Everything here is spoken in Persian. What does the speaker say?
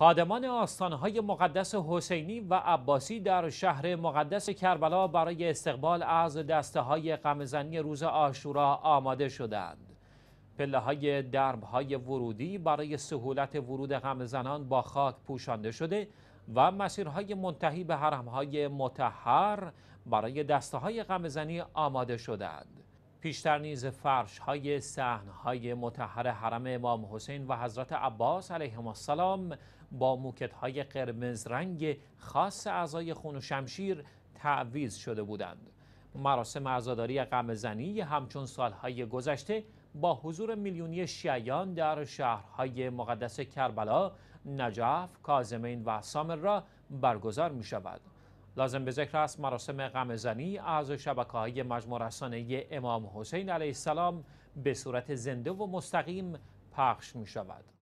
خادمان آستانهای مقدس حسینی و عباسی در شهر مقدس کربلا برای استقبال از دسته های قمزنی روز آشورا آماده شدند. پله های درب های ورودی برای سهولت ورود قمزنان با خاک پوشانده شده و مسیرهای منتهی به حرم های متحر برای دسته های قمزنی آماده شدند. پیشتر نیز فرش های سحن های متحر حرم امام حسین و حضرت عباس علیهم السلام با موکت های قرمز رنگ خاص اعضای خون و شمشیر تعویز شده بودند مراسم عزاداری قمزنی همچون سالهای گذشته با حضور میلیونی شیعیان در شهرهای مقدس کربلا، نجف، کازمین و سامر را برگزار می شود. لازم به ذکر است مراسم غمزنی از شبکه های مجموع رسانه امام حسین علیه السلام به صورت زنده و مستقیم پخش می شود.